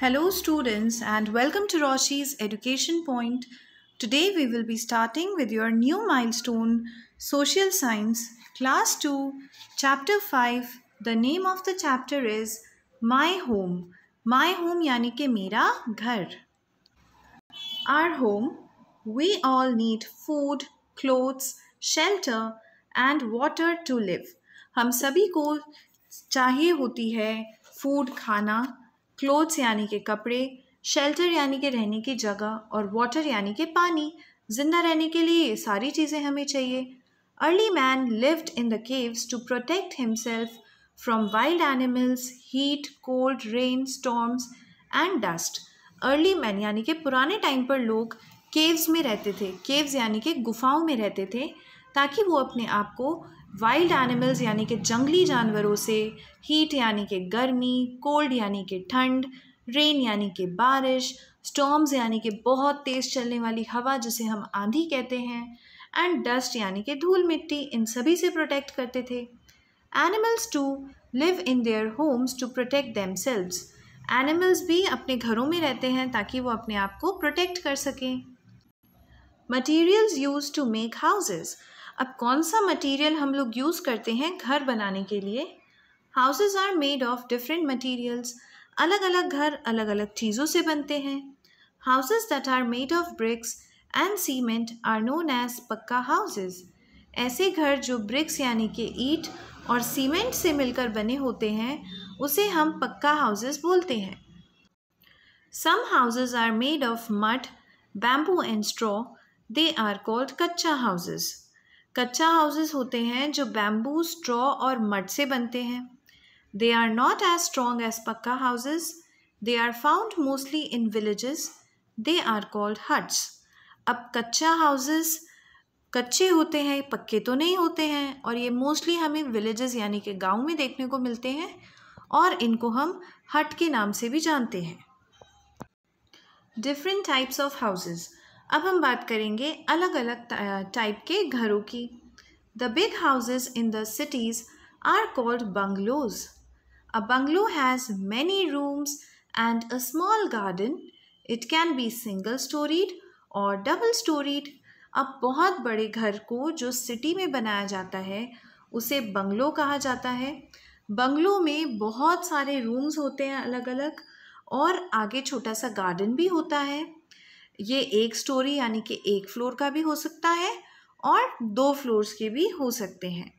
Hello students and welcome to Roshi's Education Point. Today we will be starting with your new milestone Social Science Class 2 Chapter 5. The name of the chapter is My Home. My home yani ke mera ghar. Our home we all need food, clothes, shelter and water to live. Hum sabhi ko chahiye hoti hai food khana clothes यानी के कपड़े shelter यानी के रहने की जगह और water यानी के पानी जिंदा रहने के लिए ये सारी चीज़ें हमें चाहिए early man lived in the caves to protect himself from wild animals heat cold rain storms and dust early man यानी कि पुराने टाइम पर लोग केव्स में रहते थे केव्स यानी के गुफाओं में रहते थे ताकि वो अपने आप को वाइल्ड एनिमल्स यानी कि जंगली जानवरों से हीट यानी कि गर्मी कोल्ड यानी कि ठंड रेन यानी कि बारिश स्टॉम्स यानी कि बहुत तेज़ चलने वाली हवा जिसे हम आंधी कहते हैं एंड डस्ट यानी कि धूल मिट्टी इन सभी से प्रोटेक्ट करते थे animals to live in their homes to protect them animals भी अपने घरों में रहते हैं ताकि वो अपने आप को प्रोटेक्ट कर सकें materials use to make houses अब कौन सा मटेरियल हम लोग यूज़ करते हैं घर बनाने के लिए houses are made of different materials अलग अलग घर अलग अलग चीज़ों से बनते हैं houses that are made of bricks and cement are known as pucca houses ऐसे घर जो ब्रिक्स यानी कि ईट और सीमेंट से मिलकर बने होते हैं उसे हम पक्का हाउसेज बोलते हैं some houses are made of mud bamboo and straw they are called kutcha houses kutcha houses होते हैं जो बैम्बू स्ट्रॉ और मड से बनते हैं they are not as strong as pucca houses they are found mostly in villages they are called huts अब kutcha houses कच्चे होते हैं पक्के तो नहीं होते हैं और ये मोस्टली हमें विलेजेस यानी कि गांव में देखने को मिलते हैं और इनको हम हट के नाम से भी जानते हैं डिफरेंट टाइप्स ऑफ हाउसेज़ अब हम बात करेंगे अलग अलग टाइप के घरों की the big houses in the cities are called bungalows a bungalow has many rooms and a small garden it can be single storeyed और डबल स्टोरीड अब बहुत बड़े घर को जो सिटी में बनाया जाता है उसे बंगलो कहा जाता है बंगलो में बहुत सारे रूम्स होते हैं अलग अलग और आगे छोटा सा गार्डन भी होता है ये एक स्टोरी यानी कि एक फ्लोर का भी हो सकता है और दो फ्लोर्स के भी हो सकते हैं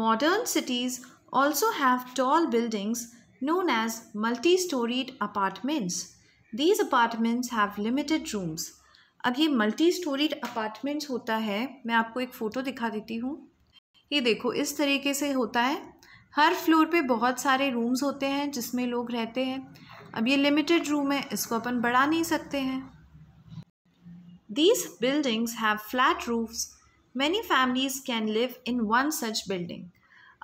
modern cities also have tall buildings known as multi storeyed apartments these apartments have limited rooms अब ये मल्टी स्टोरीड अपार्टमेंट्स होता है मैं आपको एक फ़ोटो दिखा देती हूँ ये देखो इस तरीके से होता है हर फ्लोर पे बहुत सारे रूम्स होते हैं जिसमें लोग रहते हैं अब ये लिमिटेड रूम है इसको अपन बढ़ा नहीं सकते हैं these buildings have flat roofs many families can live in one such building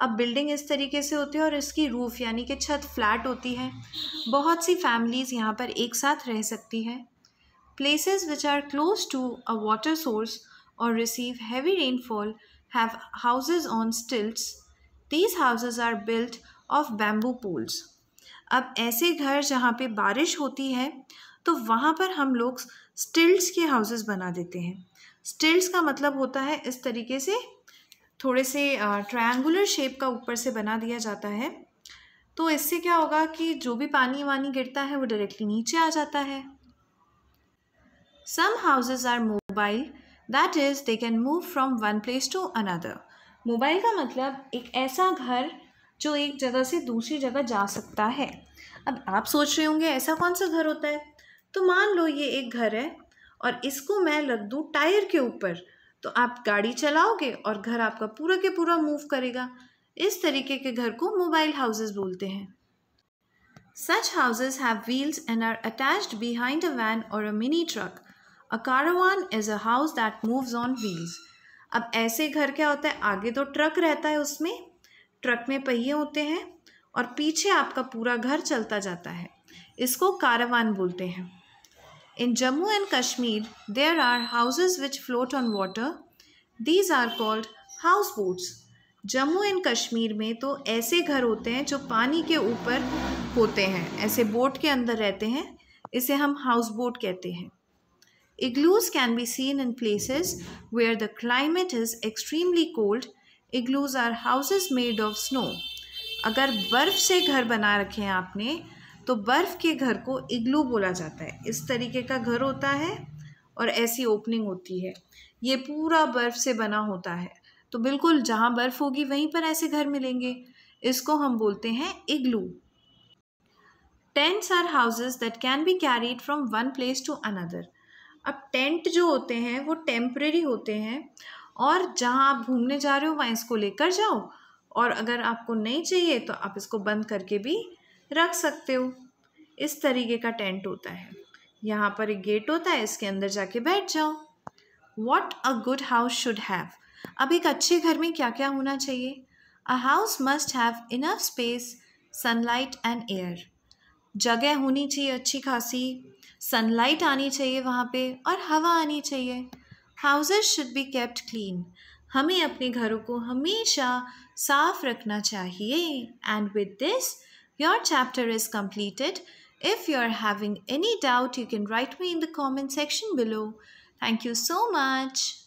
अब बिल्डिंग इस तरीके से होती है और इसकी रूफ़ यानी कि छत फ्लैट होती है बहुत सी फैमिलीज़ यहाँ पर एक साथ रह सकती है places which are close to a water source और receive heavy rainfall have houses on stilts these houses are built of bamboo poles अब ऐसे घर जहाँ पे बारिश होती है तो वहाँ पर हम लोग स्टिल्स के हाउसेस बना देते हैं स्टिल्स का मतलब होता है इस तरीके से थोड़े से ट्रायंगुलर शेप का ऊपर से बना दिया जाता है तो इससे क्या होगा कि जो भी पानी वानी गिरता है वो डायरेक्टली नीचे आ जाता है some houses are mobile that is they can move from one place to another mobile का मतलब एक ऐसा घर जो एक जगह से दूसरी जगह जा सकता है अब आप सोच रहे होंगे ऐसा कौन सा घर होता है तो मान लो ये एक घर है और इसको मैं रख दूँ टायर के ऊपर तो आप गाड़ी चलाओगे और घर आपका पूरा के पूरा मूव करेगा इस तरीके के घर को मोबाइल हाउसेस बोलते हैं such houses have wheels and are attached behind a van और a mini truck a caravan is a house that moves on wheels अब ऐसे घर क्या होता है आगे तो ट्रक रहता है उसमें ट्रक में पहिए होते हैं और पीछे आपका पूरा घर चलता जाता है इसको कारवान बोलते हैं in Jammu and Kashmir there are houses which float on water these are called house boats Jammu and Kashmir में तो ऐसे घर होते हैं जो पानी के ऊपर होते हैं ऐसे बोट के अंदर रहते हैं इसे हम हाउस बोट कहते हैं igloos can be seen in places where the climate is extremely cold igloos are houses made of snow अगर बर्फ़ से घर बना रखे हैं आपने तो बर्फ़ के घर को इग्लू बोला जाता है इस तरीके का घर होता है और ऐसी ओपनिंग होती है ये पूरा बर्फ़ से बना होता है तो बिल्कुल जहाँ बर्फ़ होगी वहीं पर ऐसे घर मिलेंगे इसको हम बोलते हैं igloo tents are houses that can be carried from one place to another अब टेंट जो होते हैं वो टेम्प्रेरी होते हैं और जहाँ आप घूमने जा रहे हो वहाँ इसको लेकर जाओ और अगर आपको नहीं चाहिए तो आप इसको बंद करके भी रख सकते हो इस तरीके का टेंट होता है यहाँ पर एक गेट होता है इसके अंदर जाके बैठ जाओ what a good house should have अब एक अच्छे घर में क्या क्या होना चाहिए a house must have enough space sunlight and air जगह होनी चाहिए अच्छी खासी सनलाइट आनी चाहिए वहाँ पे और हवा आनी चाहिए houses should be kept clean हमें अपने घरों को हमेशा साफ रखना चाहिए and with this your chapter is completed if you are having any doubt you can write me in the comment section below thank you so much